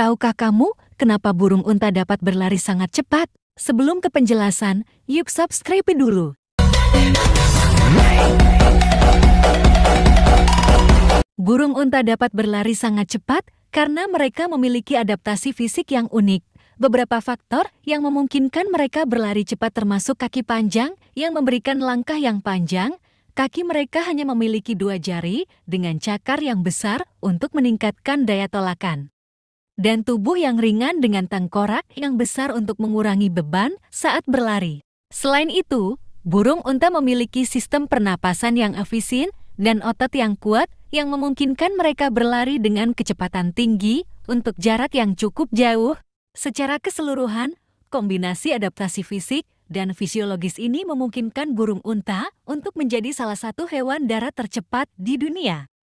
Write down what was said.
Tahukah kamu kenapa burung unta dapat berlari sangat cepat? Sebelum ke penjelasan, yuk subscribe dulu. Burung unta dapat berlari sangat cepat karena mereka memiliki adaptasi fisik yang unik. Beberapa faktor yang memungkinkan mereka berlari cepat termasuk kaki panjang yang memberikan langkah yang panjang, kaki mereka hanya memiliki dua jari dengan cakar yang besar untuk meningkatkan daya tolakan dan tubuh yang ringan dengan tengkorak yang besar untuk mengurangi beban saat berlari. Selain itu, burung unta memiliki sistem pernapasan yang efisien dan otot yang kuat yang memungkinkan mereka berlari dengan kecepatan tinggi untuk jarak yang cukup jauh. Secara keseluruhan, kombinasi adaptasi fisik dan fisiologis ini memungkinkan burung unta untuk menjadi salah satu hewan darat tercepat di dunia.